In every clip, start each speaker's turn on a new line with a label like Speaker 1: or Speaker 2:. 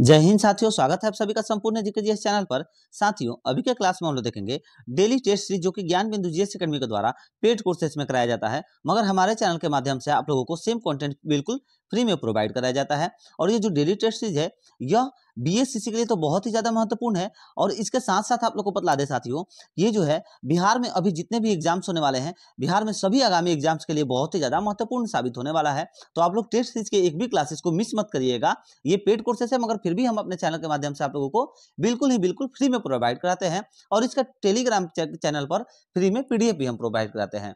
Speaker 1: जय हिंद साथियों स्वागत है आप सभी का संपूर्ण जीके जीएस चैनल पर साथियों अभी के क्लास में हम लोग देखेंगे डेली टेस्ट सीरीज जो कि ज्ञान बिंदु जीएस अकेडमी के द्वारा पेड कोर्सेज में कराया जाता है मगर हमारे चैनल के माध्यम से आप लोगों को सेम कंटेंट बिल्कुल फ्री में प्रोवाइड कराया जाता है और ये जो डेली टेस्ट सीरीज है यह बीएससीसी के लिए तो बहुत ही ज़्यादा महत्वपूर्ण है और इसके साथ साथ आप लोग को बतला दे साथियों ये जो है बिहार में अभी जितने भी एग्जाम्स होने वाले हैं बिहार में सभी आगामी एग्जाम्स के लिए बहुत ही ज़्यादा महत्वपूर्ण साबित होने वाला है तो आप लोग टेस्ट सीरीज के एक भी क्लासेस को मिस मत करिएगा ये पेड कोर्सेस है मगर फिर भी हम अपने चैनल के माध्यम से आप लोगों को बिल्कुल ही बिल्कुल फ्री में प्रोवाइड कराते हैं और इसका टेलीग्राम चैनल पर फ्री में पी भी हम प्रोवाइड कराते हैं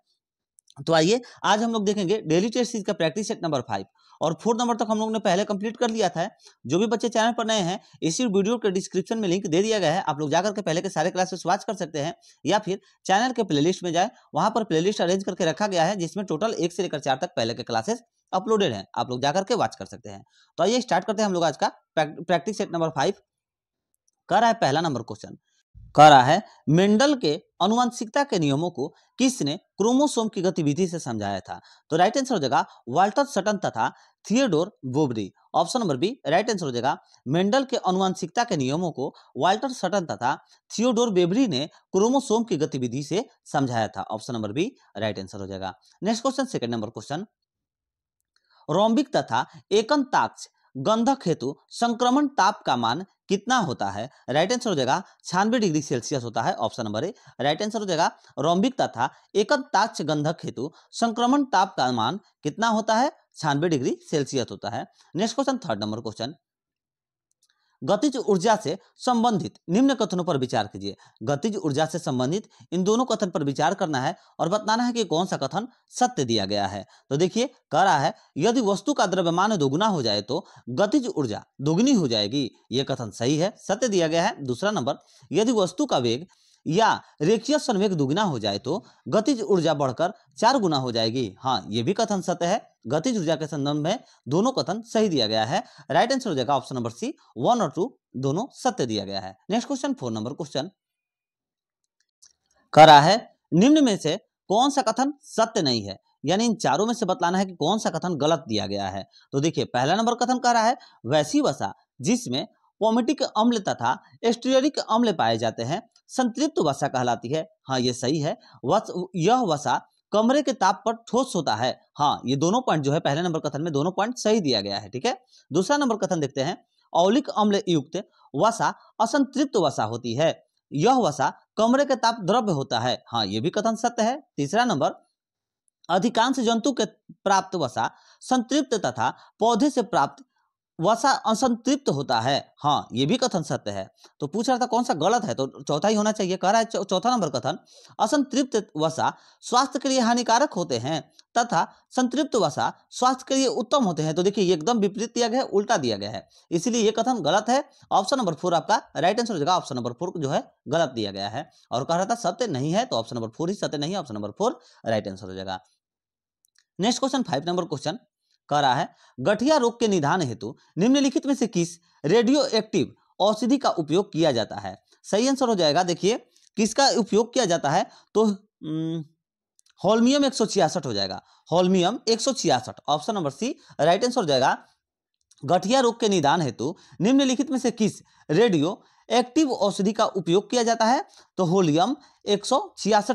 Speaker 1: तो आइए आज हम लोग देखेंगे डेली टेस्ट सीरीज का प्रैक्टिस सेट नंबर फाइव और फोर्थ नंबर तक हम लोग ने पहले कंप्लीट कर लिया था जो भी बच्चे चैनल पर नए हैं इसी वीडियो के डिस्क्रिप्शन में लिंक दे दिया गया है आप लोग जाकर के पहले के सारे क्लासेस वॉच कर सकते हैं या फिर चैनल के प्लेलिस्ट में जाए वहां पर प्लेलिस्ट अरेंज करके रखा गया है जिसमें टोटल एक से लेकर चार तक पहले के क्लासेस अपलोडेड है आप लोग जाकर के वॉच कर सकते हैं तो आइए स्टार्ट करते हैं हम लोग आज का प्रैक्टिस सेट नंबर फाइव कर रहा है पहला नंबर क्वेश्चन कह रहा है मेंडल के अनुवंशिकता के नियमों को किसने क्रोमोसोम की गतिविधि से समझाया था तो राइट आंसर हो जाएगा वाल्टर सटन तथा Theodor Boveri option number B right answer हो जाएगा मेंडल के अनुवंशिकता के नियमों को वाल्टर सटन तथा थियोडोर बेबरी ने क्रोमोसोम की गतिविधि से समझाया था option number B right answer हो जाएगा next question second number question rhombic तथा एकन ताक्ष गंधक हेतु संक्रमण ताप का मान कितना होता है राइट आंसर हो जाएगा छियानवे डिग्री सेल्सियस होता है option number A right answer हो जाएगा रोम्बिक तथा एकताक्ष गंधक हेतु संक्रमण ताप का मान कितना होता है छियानवे डिग्री सेल्सियस होता है next question third number question गतिज ऊर्जा से संबंधित निम्न कथनों पर विचार कीजिए गतिज ऊर्जा से संबंधित इन दोनों कथन पर विचार करना है और बताना है कि कौन सा कथन सत्य दिया गया है तो देखिए कह रहा है यदि वस्तु का द्रव्यमान दोगुना हो जाए तो गतिज ऊर्जा दोगुनी हो जाएगी ये कथन सही है सत्य दिया गया है दूसरा नंबर यदि वस्तु का वेग या रेखीय संवेग दुगुना हो जाए तो गतिज ऊर्जा बढ़कर चार गुना हो जाएगी हाँ ये भी कथन सत्य है गतिज ऊर्जा के संदर्भ में दोनों कथन सही दिया गया है राइट आंसर हो जाएगा ऑप्शन नंबर सी वन और टू दोनों सत्य दिया गया है next question four number question करा है निम्न में से कौन सा कथन सत्य नहीं है यानी इन चारों में से बतलाना है कि कौन सा कथन गलत दिया गया है तो देखिए पहला नंबर कथन कह रहा है वैसी वसा जिसमें पोमेटिक अम्ल तथा एस्ट्रियरिक अम्ल पाए जाते हैं संतृप्त वसा कहलाती है हाँ ये सही है वस यह वसा कमरे के ताप पर ठोस होता है हाँ ये दोनों पॉइंट जो है पहले नंबर कथन में दोनों पॉइंट सही दिया गया है ठीक है दूसरा नंबर कथन देखते हैं औलिक अम्ल युक्त वसा असंतृप्त वसा होती है यह वसा कमरे के ताप द्रव्य होता है हाँ ये भी कथन सत्य है तीसरा नंबर अधिकांश जंतु के प्राप्त वसा संतृप्त तथा पौधे से प्राप्त वसा असंतृप्त होता है हाँ ये भी कथन सत्य है तो पूछ रहा था कौन सा गलत है तो चौथा ही होना चाहिए कह रहा है चौथा नंबर कथन असंतृप्त वसा स्वास्थ्य के लिए हानिकारक होते हैं तथा संतृप्त वसा स्वास्थ्य के लिए उत्तम होते हैं तो देखिए एकदम विपरीत दिया गया है उल्टा दिया गया है इसीलिए ये कथन गलत है ऑप्शन नंबर फोर आपका राइट आंसर हो जाएगा ऑप्शन नंबर फोर जो है गलत दिया गया है और कह रहा था सत्य नहीं है तो ऑप्शन नंबर फोर ही सत्य नहीं है option number four right answer हो जाएगा next question five number question कह रहा है गठिया रोग के निदान हेतु निम्नलिखित में से किस रेडियो एक्टिव औषधि का उपयोग किया जाता है सही आंसर हो जाएगा देखिए किसका उपयोग किया जाता है तो होलमियम एक हो जाएगा होलमियम एक option number C right answer हो जाएगा गठिया रोग के निदान हेतु निम्नलिखित में से किस रेडियो एक्टिव औषधि का उपयोग किया जाता है तो होलियम एक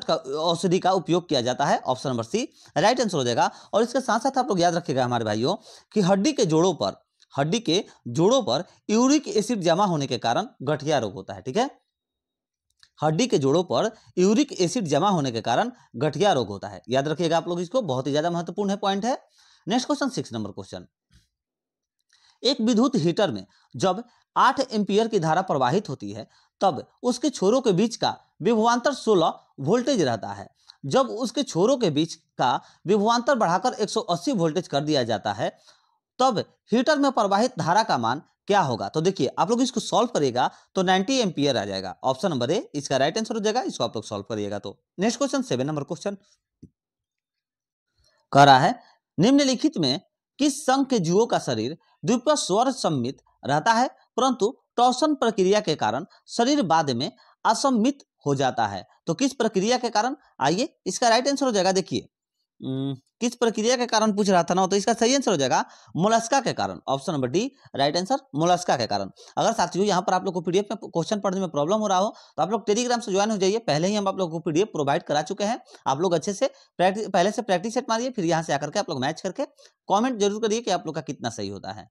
Speaker 1: का औषधि का उपयोग किया जाता है option number C right answer हो जाएगा और इसके साथ साथ आप लोग याद रखिएगा हमारे भाइयों कि हड्डी के जोड़ों पर हड्डी के जोड़ों पर यूरिक एसिड जमा होने के कारण गठिया रोग होता है ठीक है हड्डी के जोड़ों पर यूरिक एसिड जमा होने के कारण गठिया रोग होता है याद रखिएगा आप लोग इसको बहुत ही ज्यादा महत्वपूर्ण है पॉइंट है next question six number question एक विद्युत हीटर में जब आठ एम्पियर की धारा प्रवाहित होती है तब उसके छोरों के बीच का विभवान्तर 16 वोल्टेज रहता है जब उसके छोरों के बीच का विभवान्तर बढ़ाकर 180 वोल्टेज कर दिया जाता है तब हीटर में प्रवाहित धारा का मान क्या होगा तो देखिए आप लोग इसको सॉल्व करिएगा तो 90 एम्पियर आ जाएगा ऑप्शन नंबर ए इसका राइट आंसर हो जाएगा इसको आप लोग सॉल्व करिएगा तो next question seven number question कह रहा है निम्नलिखित में किस संघ के जीवों का शरीर द्विपद स्वर सम्मित रहता है परंतु टॉर्सन प्रक्रिया के कारण शरीर बाद में असमित हो जाता है तो किस प्रक्रिया के कारण आइए इसका राइट आंसर हो जाएगा देखिए किस प्रक्रिया के कारण पूछ रहा था ना तो इसका सही आंसर हो जाएगा मोलस्का के कारण option number D right answer Mollusca के कारण अगर साथियों यहाँ पर आप लोग को पीडीएफ में क्वेश्चन पढ़ने में प्रॉब्लम हो रहा हो तो आप लोग टेलीग्राम से ज्वाइन हो जाइए पहले ही हम आप लोग को पीडीएफ प्रोवाइड करा चुके हैं आप लोग अच्छे से पहले से प्रैक्टिस सेट मारिए फिर यहाँ से आकर के आप लोग मैच करके कॉमेंट जरूर करिए कि आप लोग का कितना सही होता है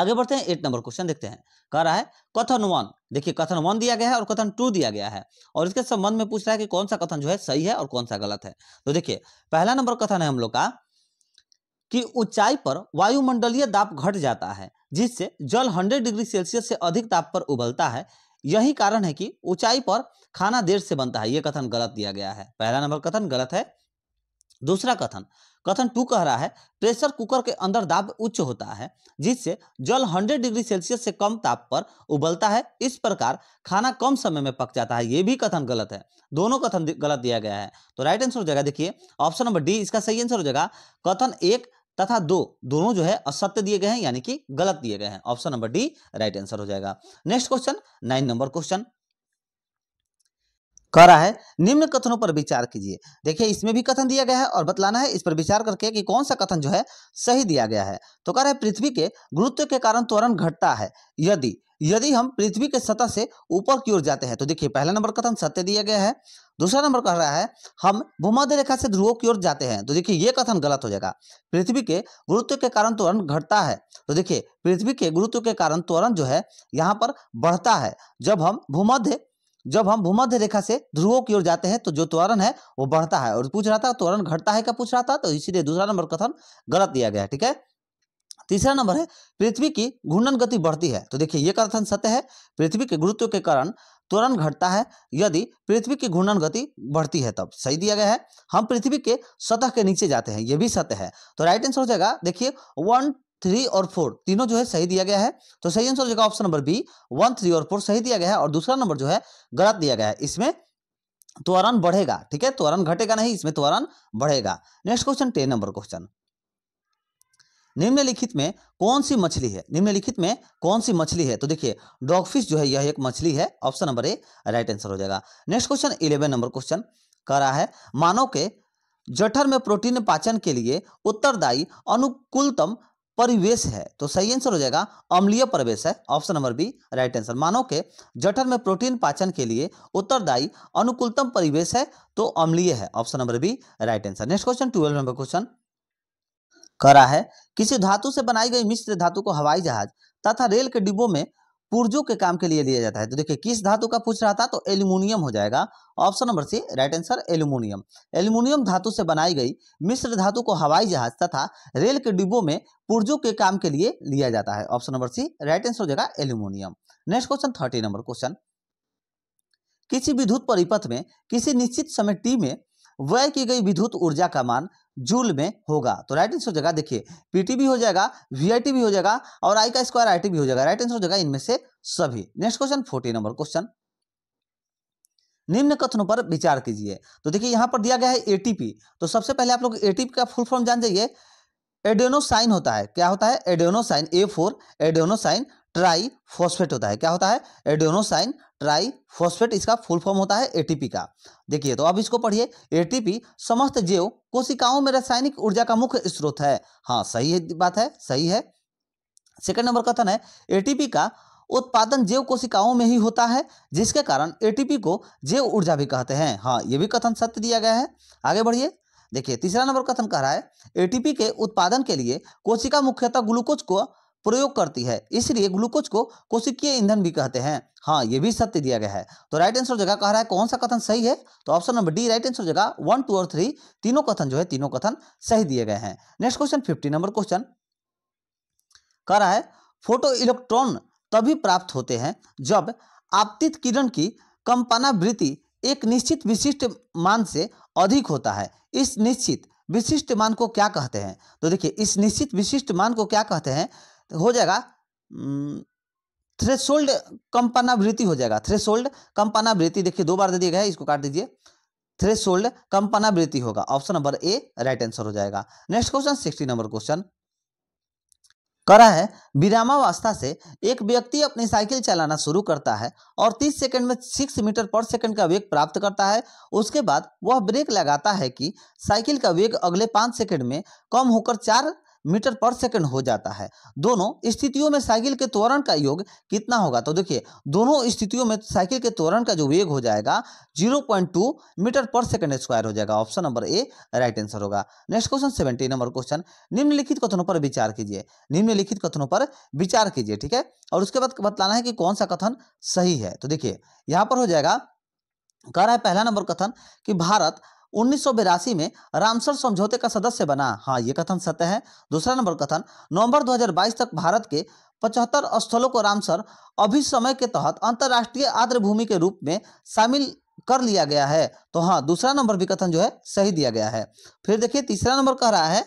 Speaker 1: आगे बढ़ते हैं एट नंबर क्वेश्चन देखते हैं कह रहा है कथन वन देखिए कथन वन दिया गया है और कथन टू दिया गया है और इसके संबंध में पूछ रहा है कि कौन सा कथन जो है सही है और कौन सा गलत है तो देखिए पहला नंबर कथन है हम लोग का कि ऊंचाई पर वायुमंडलीय दाप घट जाता है जिससे जल हंड्रेड डिग्री सेल्सियस से अधिक ताप पर उबलता है यही कारण है कि ऊंचाई पर खाना देर से बनता है यह कथन गलत दिया गया है पहला नंबर कथन गलत है दूसरा कथन कथन टू कह रहा है प्रेशर कुकर के अंदर दाब उच्च होता है जिससे जल 100 डिग्री सेल्सियस से कम ताप पर उबलता है इस प्रकार खाना कम समय में पक जाता है ये भी कथन गलत है दोनों कथन गलत दिया गया है तो राइट आंसर हो जाएगा देखिए ऑप्शन नंबर डी इसका सही आंसर हो जाएगा कथन एक तथा दो दोनों जो है असत्य दिए गए हैं यानी कि गलत दिए गए हैं option number D right answer हो जाएगा next question nine number question कह रहा है निम्न कथनों पर विचार कीजिए देखिए इसमें भी कथन दिया गया है और बतलाना है इस पर विचार करके कि कौन सा कथन जो है सही दिया गया है तो कह रहा है पृथ्वी के गुरुत्व के कारण त्वरण घटता है यदि यदि हम पृथ्वी के सतह से ऊपर की ओर जाते हैं तो देखिए पहला नंबर कथन सत्य दिया गया है दूसरा नंबर कह रहा है हम भूमध्य रेखा से ध्रुवों की ओर जाते हैं तो देखिए ये कथन गलत हो जाएगा पृथ्वी के गुरुत्व के कारण त्वरण घटता है तो देखिए पृथ्वी के गुरुत्व के कारण त्वरण जो है यहाँ पर बढ़ता है जब हम भूमध्य जब हम भूमध्य रेखा से ध्रुवों की ओर जाते हैं तो जो त्वरण है वो बढ़ता है और पूछ रहा था त्वरण घटता है क्या पूछ रहा था तो इसीलिए दूसरा नंबर कथन गलत दिया गया ठीक है तीसरा नंबर है पृथ्वी की घूर्णन गति बढ़ती है तो देखिए ये कथन सत्य है पृथ्वी के गुरुत्व के कारण त्वरण घटता है यदि पृथ्वी की घूर्णन गति बढ़ती है तब सही दिया गया है हम पृथ्वी के सतह के नीचे जाते हैं ये भी सत्य है तो राइट आंसर हो जाएगा देखिए वन थ्री और फोर तीनों जो है सही दिया गया है तो सही आंसर हो जाएगा option number B one three और फोर सही दिया गया है और दूसरा नंबर जो है गलत दिया गया है इसमें त्वरण बढ़ेगा ठीक है त्वरण घटेगा नहीं इसमें त्वरण बढ़ेगा next question ten number question निम्नलिखित में कौन सी मछली है निम्नलिखित में कौन सी मछली है तो देखिए डॉगफिश जो है यह एक मछली है option number A right answer हो जाएगा next question eleven number question कह रहा है मानव के जठर में प्रोटीन पाचन के लिए उत्तरदायी अनुकूलतम परिवेश है तो सही आंसर हो जाएगा अम्लीय परिवेश है option number B right answer मानो के जठर में प्रोटीन पाचन के लिए उत्तरदायी अनुकूलतम परिवेश है तो अम्लीय है option number B right answer next question twelve number question करा है किसी धातु से बनाई गई मिश्र धातु को हवाई जहाज तथा रेल के डिब्बों में पुर्जों के काम के लिए लिया जाता है तो देखिए किस धातु का पूछ रहा था तो एल्यूमिनियम हो जाएगा option number C right answer aluminium aluminium धातु से बनाई गई मिश्र धातु को हवाई जहाज तथा रेल के डिब्बों में पुर्जों के काम के लिए लिया जाता है option number C right answer हो जाएगा aluminium next question thirty number question किसी विद्युत परिपथ में किसी निश्चित समय टी में व्यय की गई विद्युत ऊर्जा का मान जूल में होगा तो राइट आंसर हो जाएगा देखिए पीटी भी हो जाएगा वीआईटी भी हो जाएगा और आई का स्क्वायर आईटी भी हो जाएगा राइट आंसर हो जाएगा इनमें से सभी next question forty number question निम्न कथनों पर विचार कीजिए तो देखिए यहां पर दिया गया है एटीपी तो सबसे पहले आप लोग एटीपी का फुल फॉर्म जान जाइए एडेनोसाइन होता है क्या होता है adenosine A four adenosine triphosphate होता है क्या होता है एडोनोसाइन ट्राई फॉस्फेट इसका फुल फॉर्म होता है एटीपी का देखिए तो अब इसको पढ़िए एटीपी समस्त जीव कोशिकाओं में रासायनिक ऊर्जा का मुख्य स्रोत है हाँ सही है बात है सही है सेकंड नंबर कथन है एटीपी का उत्पादन जैव कोशिकाओं में ही होता है जिसके कारण एटीपी को जैव ऊर्जा भी कहते हैं हाँ ये भी कथन सत्य दिया गया है आगे बढ़िए देखिए तीसरा नंबर कथन कह रहा है एटीपी के उत्पादन के लिए कोशिका मुख्यतः ग्लूकोज को प्रयोग करती है इसलिए ग्लूकोज को कोशिकीय ईंधन भी कहते हैं हाँ ये भी सत्य दिया गया है तो राइट आंसर जगह कह रहा है कौन सा कथन सही है तो option number D right answer जगह वन टू और थ्री तीनों कथन जो है तीनों कथन सही दिए गए हैं next question fifty number question कह रहा है फोटो इलेक्ट्रॉन तभी प्राप्त होते हैं जब आपतित किरण की कंपनावृत्ति एक निश्चित विशिष्ट मान से अधिक होता है इस निश्चित विशिष्ट मान को क्या कहते हैं तो देखिए इस निश्चित विशिष्ट मान को क्या कहते हैं हो जाएगा थ्रेशोल्ड कंपनावृत्ति हो जाएगा थ्रेशोल्ड कंपनावृत्ति देखिए दो बार दे दिया गया है इसको काट दीजिए थ्रेशोल्ड कंपनावृत्ति होगा option number A right answer हो जाएगा next question sixty number question करा है विरामावस्था से एक व्यक्ति अपनी साइकिल चलाना शुरू करता है और 30 सेकंड में 6 मीटर पर सेकंड का वेग प्राप्त करता है उसके बाद वह ब्रेक लगाता है कि साइकिल का वेग अगले 5 सेकंड में कम होकर 4 मीटर पर सेकंड हो जाता है दोनों स्थितियों में साइकिल के त्वरण का योग कितना होगा तो देखिए दोनों स्थितियों में साइकिल के त्वरण का जो वेग हो जाएगा 0.2 मीटर पर सेकंड स्क्वायर हो जाएगा option number A right answer होगा next question seventy number question निम्नलिखित कथनों पर विचार कीजिए निम्नलिखित कथनों पर विचार कीजिए ठीक है और उसके बाद बतलाना है कि कौन सा कथन सही है तो देखिए यहाँ पर हो जाएगा कह रहा है पहला नंबर कथन कि भारत उन्नीस में रामसर समझौते का सदस्य बना हाँ ये कथन सत्य है दूसरा नंबर कथन नवंबर 2022 तक भारत के पचहत्तर स्थलों को रामसर अभिसमय के तहत अंतर्राष्ट्रीय आर्द्र भूमि के रूप में शामिल कर लिया गया है तो हाँ दूसरा नंबर भी कथन जो है सही दिया गया है फिर देखिए तीसरा नंबर कह रहा है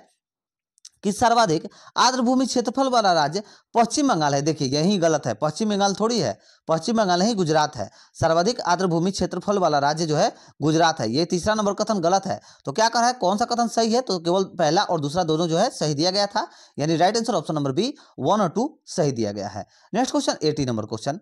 Speaker 1: कि सर्वाधिक आर्द्र भूमि क्षेत्रफल वाला राज्य पश्चिम बंगाल है देखिए यही गलत है पश्चिम बंगाल थोड़ी है पश्चिम बंगाल नहीं गुजरात है सर्वाधिक आर्द्र भूमि क्षेत्रफल वाला राज्य जो है गुजरात है ये तीसरा नंबर कथन गलत है तो क्या कर रहा है कौन सा कथन सही है तो केवल पहला और दूसरा दोनों जो है सही दिया गया था यानी right answer option number B one और टू सही दिया गया है next question eighty number question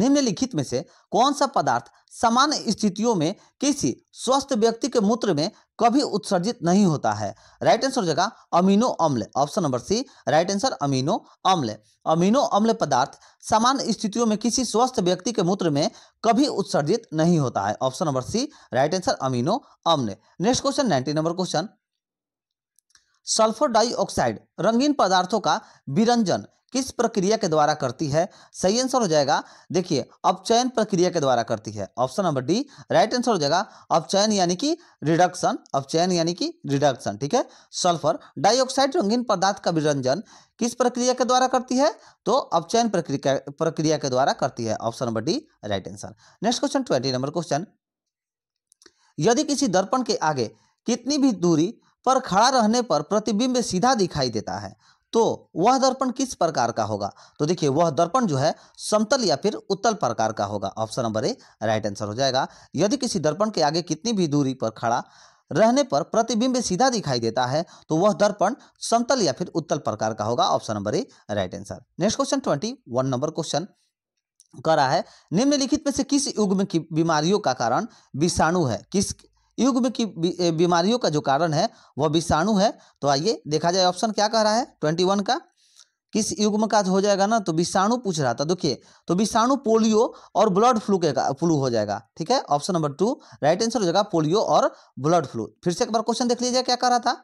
Speaker 1: निम्नलिखित में से कौन सा पदार्थ समान स्थितियों में किसी स्वस्थ व्यक्ति के मूत्र में कभी उत्सर्जित नहीं होता है राइट आंसर हो जाएगा अमीनो अम्ल option number C right answer amino अम्ल अमीनो अम्ल पदार्थ सामान्य स्थितियों में किसी स्वस्थ व्यक्ति के मूत्र में कभी उत्सर्जित नहीं होता है option number C right answer amino अम्ल next question ninety number question sulphur dioxide रंगीन पदार्थों का विरंजन किस प्रक्रिया के द्वारा करती है सही आंसर हो जाएगा देखिए अपचयन प्रक्रिया के द्वारा करती है option number D right answer हो जाएगा अपचयन यानी कि रिडक्शन अपचयन यानी कि रिडक्शन ठीक है सल्फर डाइऑक्साइड रंगीन पदार्थ का विरंजन किस प्रक्रिया के द्वारा करती है तो अपचयन प्रक्रिया प्रक्रिया के द्वारा करती है option number D right answer next question twenty number question यदि किसी दर्पण के आगे कितनी भी दूरी पर खड़ा रहने पर प्रतिबिंब सीधा दिखाई देता है तो वह दर्पण किस प्रकार का होगा तो देखिए वह दर्पण जो है समतल या फिर उत्तल प्रकार का होगा option number A right answer हो जाएगा यदि किसी दर्पण के आगे कितनी भी दूरी पर खड़ा रहने पर प्रतिबिंब सीधा दिखाई देता है तो वह दर्पण समतल या फिर उत्तल प्रकार का होगा option number A right answer next question twenty one number question करा है निम्नलिखित में से किस युग में की बीमारियों का कारण विषाणु है किस में की बीमारियों का जो कारण है वह विषाणु है तो आइए देखा जाए ऑप्शन क्या कह रहा है ट्वेंटी वन का किस युग में का हो जाएगा ना तो विषाणु पूछ रहा था देखिए तो विषाणु पोलियो और ब्लड फ्लू के फ्लू हो जाएगा ठीक है option number two right answer हो जाएगा पोलियो और ब्लड फ्लू फिर से एक बार क्वेश्चन देख लीजिए क्या कह रहा था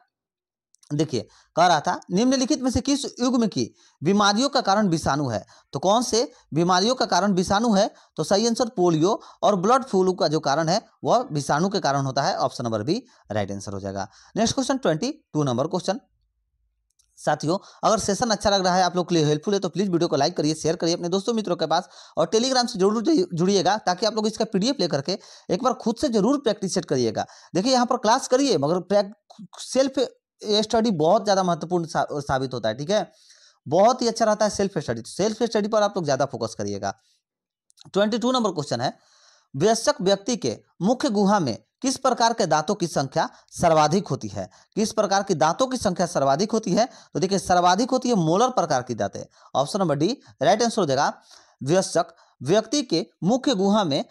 Speaker 1: देखिए कह रहा था निम्नलिखित में से किस युग में की बीमारियों का कारण विषाणु है तो कौन से बीमारियों का कारण विषाणु है तो सही आंसर पोलियो और ब्लड फ्लू का जो कारण है वह विषाणु के कारण होता है option number B right answer हो जाएगा next question twenty two number question साथियों अगर सेशन अच्छा लग रहा है आप लोग के लिए हेल्पफुल है तो प्लीज़ वीडियो को लाइक करिए शेयर करिए अपने दोस्तों मित्रों के पास और टेलीग्राम से जरूर जुड़िएगा ताकि आप लोग इसका पीडीएफ लेकर के एक बार खुद से जरूर प्रैक्टिस सेट करिएगा देखिए यहाँ पर क्लास करिए मगर सेल्फ ये स्टडी बहुत ज़्यादा महत्वपूर्ण साबित होता है ठीक है बहुत ही अच्छा रहता है सेल्फ स्टडी सेल्फ स्टडी पर आप लोग ज़्यादा फोकस करिएगा ट्वेंटी टू नंबर क्वेश्चन है वयस्क व्यक्ति के मुख्य गुहा में किस प्रकार के दांतों की संख्या सर्वाधिक होती है किस प्रकार की दांतों की संख्या सर्वाधिक होती है तो देखिए सर्वाधिक होती है मोलर प्रकार की दांतें option number D right answer हो जाएगा वयस्क व्यक्ति के मुख्य गुहा में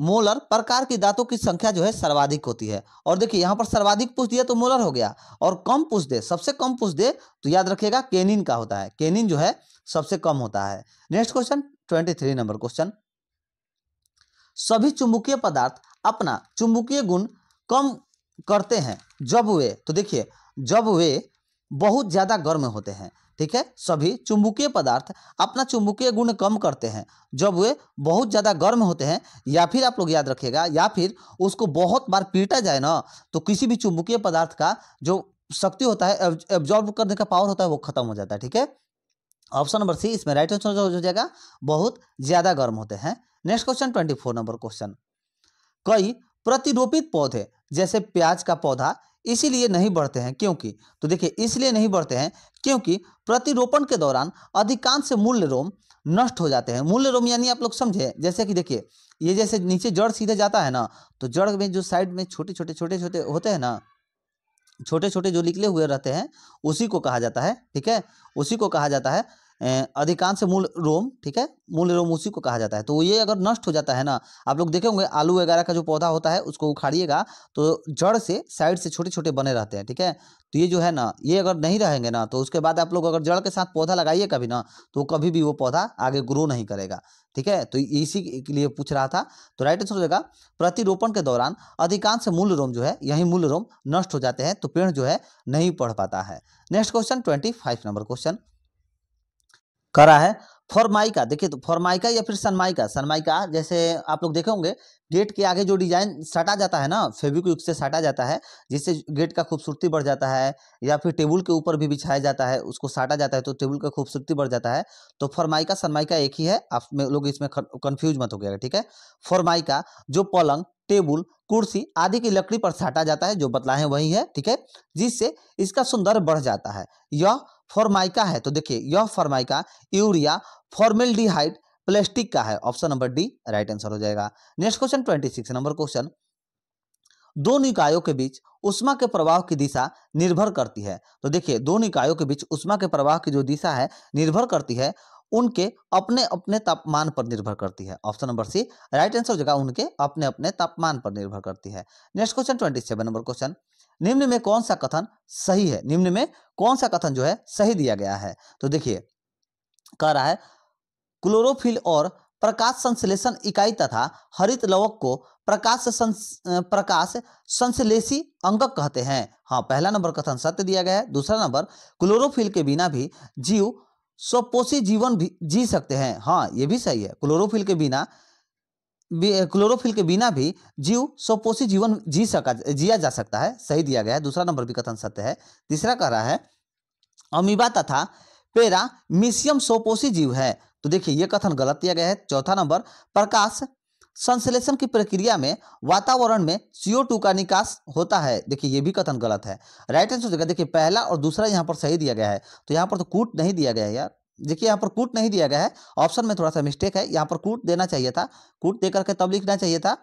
Speaker 1: मोलर प्रकार की दांतों की संख्या जो है सर्वाधिक होती है और देखिए यहाँ पर सर्वाधिक पूछ दिया तो मोलर हो गया और कम पूछ दे सबसे कम पूछ दे तो याद रखिएगा केनिन का होता है केनिन जो है सबसे कम होता है next question twenty three number question सभी चुंबकीय पदार्थ अपना चुंबकीय गुण कम करते हैं जब वे तो देखिए जब वे बहुत ज़्यादा गर्म होते हैं ठीक है सभी चुंबकीय पदार्थ अपना चुंबकीय गुण कम करते हैं जब वे बहुत ज़्यादा गर्म होते हैं या फिर आप लोग याद रखिएगा या फिर उसको बहुत बार पीटा जाए ना तो किसी भी चुंबकीय पदार्थ का जो शक्ति होता है एब्जॉर्ब करने का पावर होता है वो खत्म हो जाता है ठीक है ऑप्शन नंबर सी इसमें राइट आंसर हो जाएगा बहुत ज़्यादा गर्म होते हैं next question twenty four number question कई प्रतिरोपित पौधे जैसे प्याज का पौधा इसीलिए नहीं बढ़ते हैं क्योंकि तो देखिए इसलिए नहीं बढ़ते हैं क्योंकि प्रतिरोपण के दौरान अधिकांश मूल्य रोम नष्ट हो जाते हैं मूल्य रोम यानी आप लोग समझे जैसे कि देखिए ये जैसे नीचे जड़ सीधे जाता है ना तो जड़ में जो साइड में छोटे छोटे छोटे छोटे होते हैं ना छोटे छोटे जो निकले हुए रहते हैं उसी को कहा जाता है ठीक है उसी को कहा जाता है अधिकांश मूल रोम ठीक है मूल रोम उसी को कहा जाता है तो ये अगर नष्ट हो जाता है ना आप लोग देखे होंगे आलू वगैरह का जो पौधा होता है उसको उखाड़िएगा तो जड़ से साइड से छोटे छोटे बने रहते हैं ठीक है तो ये जो है ना ये अगर नहीं रहेंगे ना तो उसके बाद आप लोग अगर जड़ के साथ पौधा लगाइए कभी ना तो कभी भी वो पौधा आगे ग्रो नहीं करेगा ठीक है तो इसी के लिए पूछ रहा था तो राइट आंसर हो जाएगा प्रतिरोपण के दौरान अधिकांश मूल रोम जो है यही मूल रोम नष्ट हो जाते हैं तो पेड़ जो है नहीं पढ़ पाता है next question twenty five number question करा है फॉरमाइका देखिए तो फॉरमाइका या फिर सनमाइका सनमाइका जैसे आप लोग देखे होंगे गेट के आगे जो डिजाइन सटा जाता है ना फेविक्विक से सटा जाता है जिससे गेट का खूबसूरती बढ़ जाता है या फिर टेबल के ऊपर भी बिछाया जाता है उसको साटा जाता है तो टेबल का खूबसूरती बढ़ जाता है तो फॉरमाइका सनमाइका एक ही है आप लोग इसमें कन्फ्यूज मत हो गया ठीक है फॉरमाइका जो पलंग टेबल कुर्सी आदि की लकड़ी पर साटा जाता है जो बतलाए वही है ठीक है जिससे इसका सुंदर बढ़ जाता है यह फॉर्माइका है तो देखिए यह फॉर्माइका यूरिया फॉर्मेल प्लास्टिक का है option number D right answer हो जाएगा next question twenty six number question दो निकायों के बीच उष्मा के प्रवाह की दिशा निर्भर करती है तो देखिए दो निकायों के बीच उष्मा के प्रवाह की जो दिशा है निर्भर करती है उनके अपने अपने तापमान पर निर्भर करती है option number C right answer जगह उनके अपने अपने तापमान पर निर्भर करती है next question twenty seven number question निम्न में कौन सा कथन सही है निम्न में कौन सा कथन जो है सही दिया गया है तो देखिए कह रहा है क्लोरोफिल और प्रकाश संश्लेषण इकाई तथा हरित लवक को प्रकाश प्रकाश संश्लेषी अंगक कहते हैं हाँ पहला नंबर कथन सत्य दिया गया है दूसरा नंबर क्लोरोफिल के बिना भी जीव स्वपोषी जीवन भी जी सकते हैं हाँ ये भी सही है क्लोरोफिल के बिना क्लोरोफिल के बिना भी जीव स्वपोषी जीवन जी सका जिया जा सकता है सही दिया गया है दूसरा नंबर भी कथन सत्य है तीसरा कह रहा है अमीबा तथा पेरा मिशियम स्वपोषी जीव है तो देखिए यह कथन गलत दिया गया है चौथा नंबर प्रकाश संश्लेषण की प्रक्रिया में वातावरण में CO2 का निकास होता है देखिए ये भी कथन गलत है राइट आंसर जगह देखिए पहला और दूसरा यहाँ पर सही दिया गया है तो यहाँ पर तो कूट नहीं दिया गया है यार देखिए यहाँ पर कूट नहीं दिया गया है ऑप्शन में थोड़ा सा मिस्टेक है यहाँ पर कूट देना चाहिए था कूट दे करके तब लिखना चाहिए था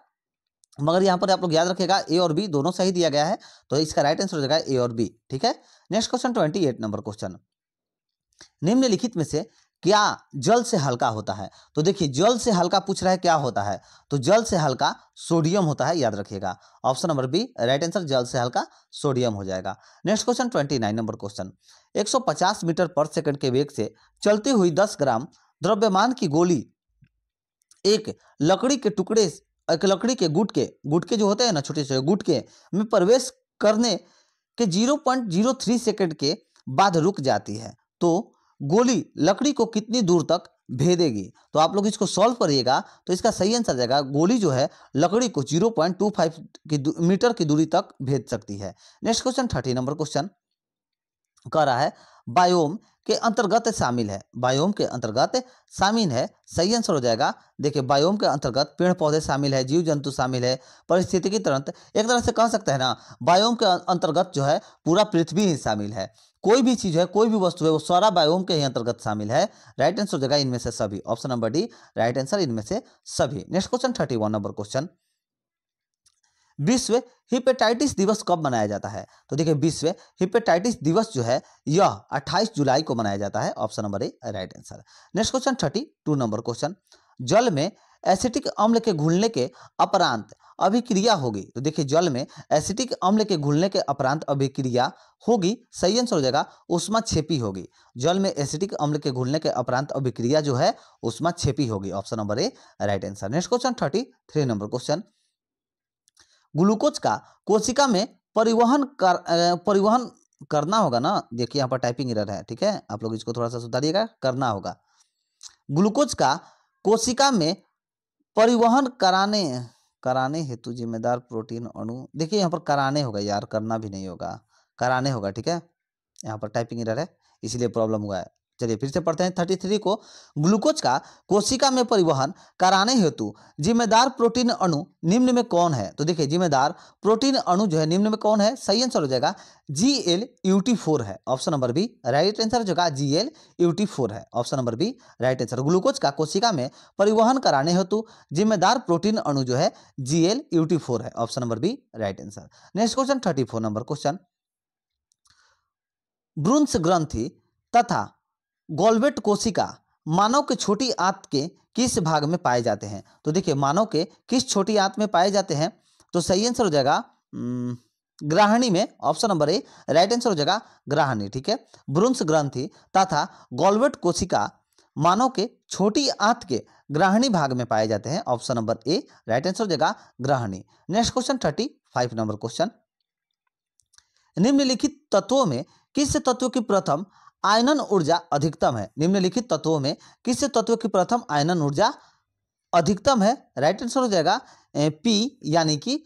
Speaker 1: मगर यहाँ पर आप लोग याद रखेगा ए और बी दोनों सही दिया गया है तो इसका राइट आंसर हो जाएगा ए और बी ठीक है next question twenty eight number question निम्नलिखित में से क्या जल से हल्का होता है तो देखिए जल से हल्का पूछ रहा है क्या होता है तो जल से हल्का सोडियम होता है याद रखिएगा option number B right answer जल से हल्का सोडियम हो जाएगा next question twenty nine number question 150 metre पर सेकंड के वेग से चलती हुई 10 ग्राम द्रव्यमान की गोली एक लकड़ी के टुकड़े एक लकड़ी के गुटके गुटके जो होते हैं ना छोटे छोटे गुटके में प्रवेश करने के zero point zero three second के बाद रुक जाती है तो गोली लकड़ी को कितनी दूर तक भेदेगी तो आप लोग इसको सॉल्व करिएगा तो इसका सही आंसर जाएगा गोली जो है लकड़ी को 0.25 की मीटर की दूरी तक भेद सकती है next question thirty number question कह रहा है बायोम के अंतर्गत शामिल है बायोम के अंतर्गत शामिल है सही आंसर हो जाएगा देखिए बायोम के अंतर्गत पेड़ पौधे शामिल है जीव जंतु शामिल है परिस्थिति की तंत्र एक तरह से कह सकते हैं ना बायोम के अंतर्गत जो है पूरा पृथ्वी ही शामिल है कोई भी चीज है कोई भी वस्तु है वो सारा बायोम के अंतर्गत शामिल है राइट आंसर जगह इनमें से सभी option number D right answer इनमें से सभी next question thirty one number question विश्व हिपेटाइटिस दिवस कब मनाया जाता है तो देखिए विश्व हिपेटाइटिस दिवस जो है यह 28 जुलाई को मनाया जाता है option number A right answer next question thirty two number question जल में एसिटिक अम्ल के घुलने के अपरांत अभिक्रिया होगी तो देखिए जल में एसिटिक अम्ल के घुलने के अपरांत अभिक्रिया होगी सही आंसर हो जाएगा उष्मा छेपी होगी जल में एसिटिक अम्ल के घुलने के अपरांत अभिक्रिया जो है उष्मा छेपी होगी option number A right answer next question thirty three number question glucose का कोशिका में परिवहन कर, परिवहन करना होगा ना देखिए यहाँ पर टाइपिंग एरर है ठीक है आप लोग इसको थोड़ा सा सुधारिएगा करना होगा ग्लूकोज का कोशिका में परिवहन कराने कराने हेतु जिम्मेदार प्रोटीन अणु देखिए यहाँ पर कराने होगा यार करना भी नहीं होगा कराने होगा ठीक है यहाँ पर टाइपिंग इधर है इसीलिए प्रॉब्लम हुआ है चलिए फिर से पढ़ते हैं थर्टी थ्री को ग्लूकोज का कोशिका में परिवहन कराने हेतु जिम्मेदार प्रोटीन अणु निम्न में कौन है तो देखिए जिम्मेदार प्रोटीन अणु जो है निम्न में कौन है सही आंसर हो जाएगा जी एल यूटी फोर है option number B right answer हो जाएगा जी एल यूटी फोर है option number B right answer glucose का कोशिका में परिवहन कराने हेतु जिम्मेदार प्रोटीन अणु जो है जी एल यूटी फोर है option number B right answer next question thirty four number question Brunner's ग्रंथि तथा गोल्बेट कोशिका मानव के छोटी आंत के किस भाग में पाए जाते हैं तो देखिए मानव के किस छोटी आंत में पाए जाते हैं तो सही आंसर हो जाएगा ग्राहणी में option number A right answer हो जाएगा ग्राहणी ठीक है भ्रूंश ग्रंथि तथा गोल्बेट कोशिका मानव के छोटी आंत के ग्राहणी भाग में पाए जाते हैं option number A right answer हो जाएगा ग्राहणी next question thirty five number question निम्नलिखित तत्वों में किस तत्व की प्रथम आयनन ऊर्जा अधिकतम है निम्नलिखित तत्वों में किस तत्व की प्रथम आयनन ऊर्जा अधिकतम है राइट आंसर हो जाएगा पी यानी कि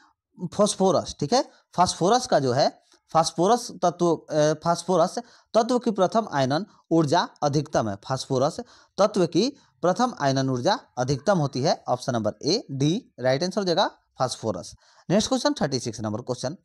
Speaker 1: फास्फोरस ठीक है फास्फोरस का जो है फास्फोरस तत्व फास्फोरस तत्व की प्रथम आयनन ऊर्जा अधिकतम है फास्फोरस तत्व की प्रथम आयनन ऊर्जा अधिकतम होती है option number A D right answer हो जाएगा phosphorus next question thirty six number question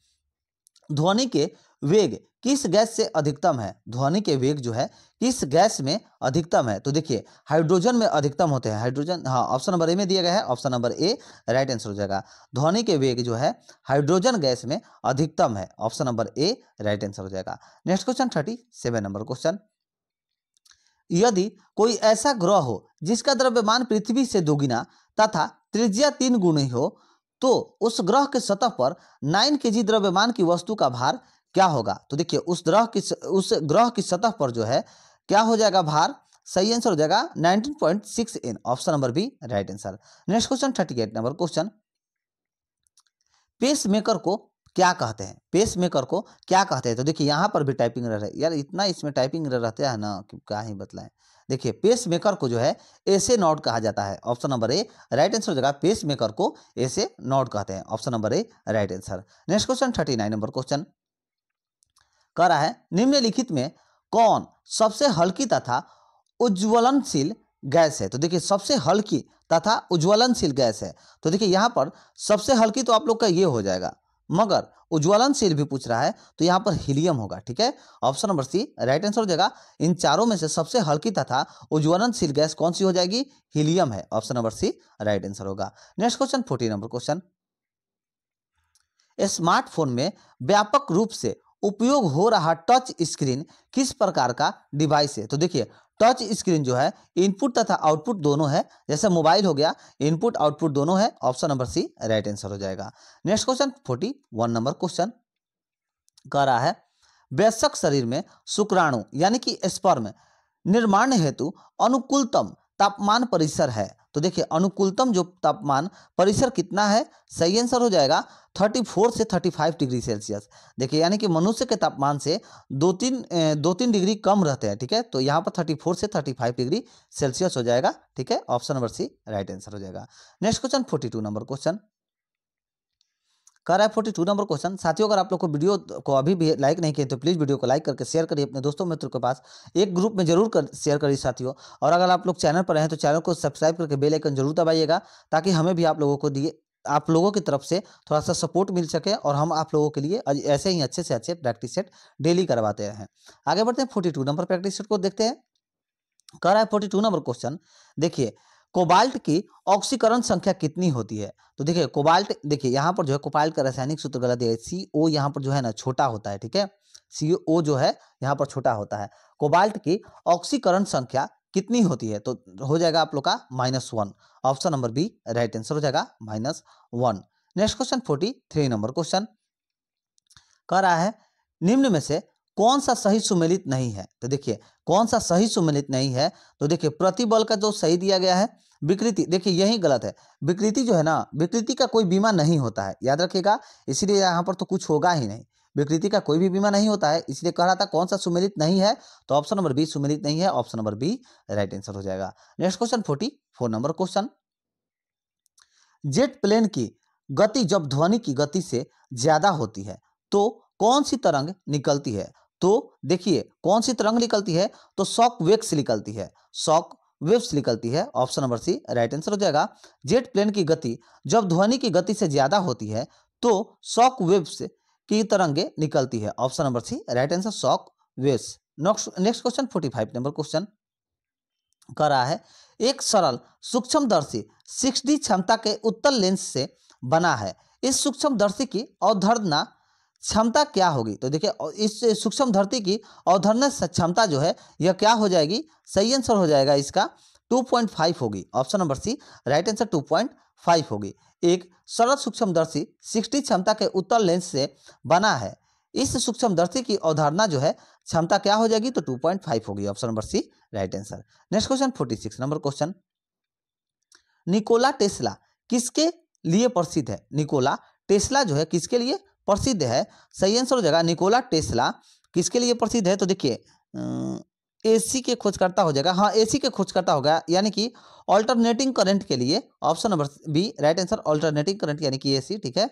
Speaker 1: ध्वनि के वेग किस गैस से अधिकतम है ध्वनि के वेग जो है किस गैस में अधिकतम है तो देखिए हाइड्रोजन में अधिकतम होते हैं हाइड्रोजन हाँ ऑप्शन नंबर ए में दिया गया है option number A right answer हो जाएगा ध्वनि के वेग जो है हाइड्रोजन गैस में अधिकतम है option number A right answer हो जाएगा next question thirty seven number question यदि कोई ऐसा ग्रह हो जिसका द्रव्यमान पृथ्वी से दोगुना तथा त्रिज्या तीन गुणी हो तो उस ग्रह के सतह पर नाइन के जी द्रव्यमान की वस्तु का भार क्या होगा तो देखिए उस ग्रह की उस ग्रह की सतह पर जो है क्या हो जाएगा भार सही आंसर हो जाएगा 19.6 N option number B right answer next question 38 number question pacemaker को क्या कहते हैं पेस मेकर को क्या कहते हैं तो देखिए यहाँ पर भी टाइपिंग रह रहा है यार इतना इसमें टाइपिंग रह रहता है ना कि क्या ही बतलाएं देखिए पेस मेकर को जो है ऐसे नॉट कहा जाता है option number A right answer जगह पेस मेकर को ऐसे नॉट कहते हैं option number A right answer next question thirty nine number question कह रहा है निम्नलिखित में कौन सबसे हल्की तथा उज्ज्वलनशील गैस है तो देखिए सबसे हल्की तथा उज्ज्वलनशील गैस है तो देखिए यहाँ पर सबसे हल्की तो आप लोग का ये हो जाएगा मगर उज्ज्वलनशील भी पूछ रहा है तो यहाँ पर हीलियम होगा ठीक है option number C right answer हो जाएगा इन चारों में से सबसे हल्की तथा उज्ज्वलनशील गैस कौन सी हो जाएगी हीलियम है option number C right answer होगा next question forty number question smartphone में व्यापक रूप से उपयोग हो रहा टच स्क्रीन किस प्रकार का डिवाइस है तो देखिए टच स्क्रीन जो है इनपुट तथा आउटपुट दोनों है जैसे मोबाइल हो गया इनपुट आउटपुट दोनों है option number C right answer हो जाएगा next question forty one number question कह रहा है वयस्क शरीर में शुक्राणु यानी कि स्पर्म निर्माण हेतु अनुकूलतम तापमान परिसर है तो देखिए अनुकूलतम जो तापमान परिसर कितना है सही आंसर हो जाएगा 34 से 35 डिग्री सेल्सियस देखिए यानी कि मनुष्य के तापमान से दो तीन दो तीन डिग्री कम रहते हैं ठीक है तो यहाँ पर 34 से 35 डिग्री सेल्सियस हो जाएगा ठीक है option number C right answer हो जाएगा नेक्स्ट क्वेश्चन 42 नंबर क्वेश्चन कर रहा है फोर्टी टू नंबर क्वेश्चन साथियों अगर आप लोग को वीडियो को अभी भी लाइक नहीं किए तो प्लीज़ वीडियो को लाइक करके शेयर करिए अपने दोस्तों मित्रों के पास एक ग्रुप में जरूर कर शेयर करिए साथियों और अगर आप लोग चैनल पर हैं तो चैनल को सब्सक्राइब करके बेल आइकन जरूर दबाइएगा ताकि हमें भी आप लोगों को दिए आप लोगों की तरफ से थोड़ा सा सपोर्ट मिल सके और हम आप लोगों के लिए ऐसे ही अच्छे से अच्छे प्रैक्टिस सेट डेली करवाते हैं आगे बढ़ते हैं forty two number practice set को देखते हैं कर रहा है फोर्टी टू नंबर क्वेश्चन देखिए कोबाल्ट की ऑक्सीकरण संख्या कितनी होती है तो देखिए कोबाल्ट देखिए यहाँ पर जो है कोबाल्ट का रासायनिक सूत्र गलत है सी ओ यहाँ पर जो है ना छोटा होता है ठीक है सी ओ जो है यहाँ पर छोटा होता है कोबाल्ट की ऑक्सीकरण संख्या कितनी होती है तो हो जाएगा आप लोग का minus one option number B right answer हो जाएगा minus one next question forty three number question कह रहा है निम्न में से कौन सा सही सुमेलित नहीं है तो देखिए कौन सा सही सुमेलित नहीं है तो देखिए प्रतिबल का जो सही दिया गया है विकृति देखिए यही गलत है विकृति जो है ना विकृति का कोई बीमा नहीं होता है याद रखिएगा इसीलिए यहाँ पर तो कुछ होगा ही नहीं विकृति का कोई भी बीमा नहीं होता है इसलिए कह रहा था कौन सा सुमेलित नहीं है तो ऑप्शन नंबर बी सुमेलित नहीं है option number B right answer हो जाएगा next question forty four number question jet plane की गति जब ध्वनि की गति से ज्यादा होती है तो कौन सी तरंग निकलती है तो देखिए कौन सी तरंग निकलती है तो शॉक वेक्स निकलती है शॉक वेव्स निकलती है option number C right answer हो जाएगा जेट प्लेन की गति जब ध्वनि की गति से ज्यादा होती है तो शॉक वेव्स की तरंगे निकलती है option number C right answer shock waves next question forty five number question कर रहा है एक सरल सूक्ष्म दर्शी सिक्स क्षमता के उत्तर लेंस से बना है इस सूक्ष्म दर्शी की अवधारणा क्षमता क्या होगी तो देखिए इस सूक्ष्म धरती की अवधरण क्षमता जो है यह क्या हो जाएगी सही आंसर हो जाएगा इसका 2.5 होगी option number C right answer 2.5 होगी एक सरल दर्शी सिक्सटी क्षमता के उत्तर लेंस से बना है इस सूक्ष्म दर्शी की अवधारणा जो है क्षमता क्या हो जाएगी तो 2.5 होगी option number C right answer next question 46 number question Nikola Tesla किसके लिए प्रसिद्ध है निकोला टेस्ला जो है किसके लिए प्रसिद्ध है सही आंसर हो जाएगा निकोला टेस्ला किसके लिए प्रसिद्ध है तो देखिए अं, एसी के खोजकर्ता हो जाएगा हाँ एसी के खोजकर्ता होगा यानी कि ऑल्टरनेटिंग करंट के लिए option number B right answer alternating current यानी कि एसी ठीक है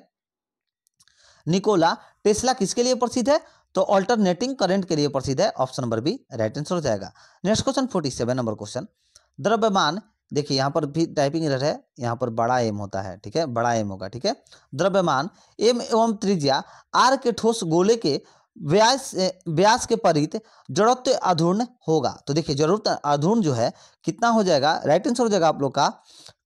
Speaker 1: निकोला टेस्ला किसके लिए प्रसिद्ध है तो ऑल्टरनेटिंग करंट के लिए प्रसिद्ध है option number B right answer हो जाएगा next question forty number question द्रव्यमान देखिए यहाँ पर भी टाइपिंग रह है यहाँ पर बड़ा एम होता है ठीक है बड़ा एम होगा ठीक है द्रव्यमान एम एवं त्रिज्या आर के ठोस गोले के व्यास व्यास के परित जड़त्व अधूर्ण होगा तो देखिए जरूरत अधूर्ण जो है कितना हो जाएगा राइट आंसर हो जाएगा आप लोग का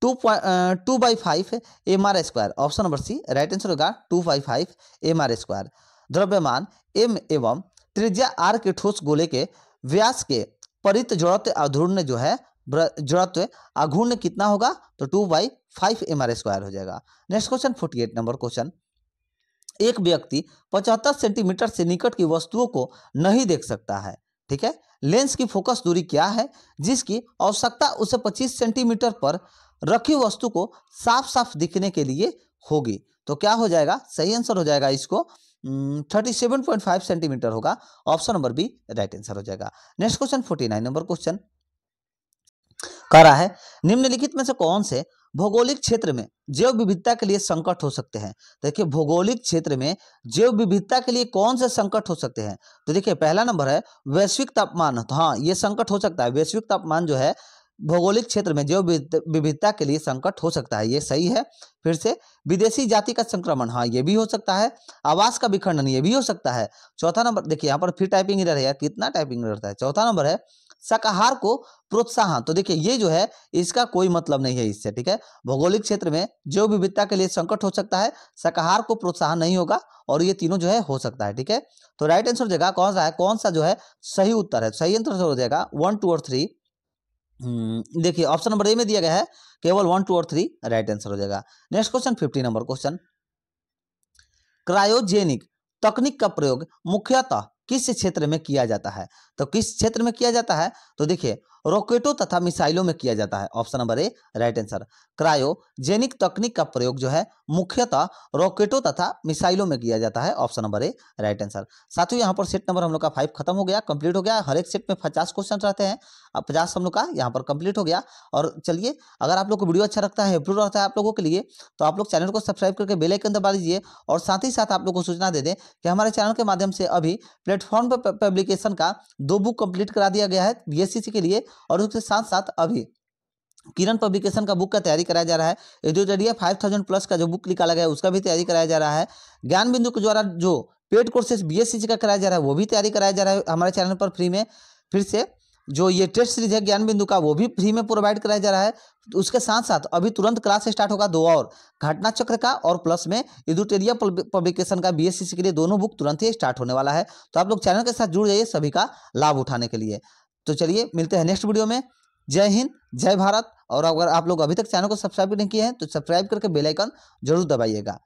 Speaker 1: two point two by five M R square option number C right answer होगा two by five M R square द्रव्यमान एम एवं त्रिज्या आर के ठोस गोले के व्यास के परित जड़त्व अधूर्ण जो है जड़त्व आघूर्ण कितना होगा तो two by five M R square हो जाएगा next question forty eight number question एक व्यक्ति पचहत्तर सेंटीमीटर से निकट की वस्तुओं को नहीं देख सकता है ठीक है लेंस की फोकस दूरी क्या है जिसकी आवश्यकता उसे पच्चीस सेंटीमीटर पर रखी वस्तु को साफ साफ दिखने के लिए होगी तो क्या हो जाएगा सही आंसर हो जाएगा इसको thirty seven point five centimetre होगा option number B right answer हो जाएगा next question nine number question करा है निम्नलिखित में से कौन से भौगोलिक क्षेत्र में जैव विविधता के लिए संकट हो सकते हैं तो देखिए भौगोलिक क्षेत्र में जैव विविधता के लिए कौन से संकट हो सकते हैं तो देखिए पहला नंबर है वैश्विक तापमान तो हाँ ये संकट हो सकता है वैश्विक तापमान जो है भौगोलिक क्षेत्र में जैव विविधता के लिए संकट हो सकता है ये सही है फिर से विदेशी जाति का संक्रमण हाँ ये भी हो सकता है आवास का विखंडन ये भी हो सकता है चौथा नंबर देखिए यहाँ पर फिर टाइपिंग एरर है कितना टाइपिंग रहता है चौथा नंबर है शाकाहार को प्रोत्साहन तो देखिए ये जो है इसका कोई मतलब नहीं है इससे ठीक है भौगोलिक क्षेत्र में जैव विविधता के लिए संकट हो सकता है शाकाहार को प्रोत्साहन नहीं होगा और ये तीनों जो है हो सकता है ठीक है तो राइट आंसर जगह कौन सा है कौन सा जो है सही उत्तर है सही आंसर हो जाएगा वन टू और थ्री हम्म, देखिए ऑप्शन नंबर ए में दिया गया है केवल वन टू और थ्री राइट आंसर हो जाएगा next question fifty number question cryogenic तकनीक का प्रयोग मुख्यतः किस क्षेत्र में किया जाता है तो किस क्षेत्र में किया जाता है तो देखिए रॉकेटों तथा मिसाइलों में किया जाता है option number A right answer cryogenic तकनीक का प्रयोग जो है मुख्यतः रॉकेटों तथा मिसाइलों में किया जाता है option number A right answer ही यहाँ पर सेट नंबर हम लोग का फाइव खत्म हो गया कंप्लीट हो गया हर एक सेट में पचास क्वेश्चन रहते हैं अब पचास हम लोग का यहाँ पर कंप्लीट हो गया और चलिए अगर आप लोग को वीडियो अच्छा लगता है हेल्पफुल रहता है आप लोगों के लिए तो आप लोग चैनल को सब्सक्राइब करके बेलाइकन दबा दीजिए और साथ ही साथ आप लोग को सूचना दे दें कि हमारे चैनल के माध्यम से अभी प्लेटफॉर्म पर पब्लिकेशन का दो बुक कंप्लीट करा दिया गया है बी के लिए और उसके साथ साथ अभी किरण पब्लिकेशन का बुक का तैयारी कराया जा रहा है जो फाइव थाउजेंड प्लस का जो बुक निकाला गया उसका भी तैयारी कराया जा रहा है ज्ञान बिंदु के द्वारा जो पेड कोर्सेज बीएससी का कराया जा रहा है वो भी तैयारी कराया जा रहा है हमारे चैनल पर फ्री में फिर से जो ये टेस्ट सीरीज है ज्ञान बिंदु का वो भी फ्री में प्रोवाइड कराया जा रहा है उसके साथ साथ अभी तुरंत क्लास स्टार्ट होगा दो और घटना चक्र का और प्लस में एडुटेरिया पब्लिकेशन का बीएससी के लिए दोनों बुक तुरंत ही स्टार्ट होने वाला है तो आप लोग चैनल के साथ जुड़ जाइए सभी का लाभ उठाने के लिए तो चलिए मिलते हैं नेक्स्ट वीडियो में जय हिंद जय भारत और अगर आप लोग अभी तक चैनल को सब्सक्राइब नहीं किए हैं तो सब्सक्राइब करके बेलाइकन जरूर दबाइएगा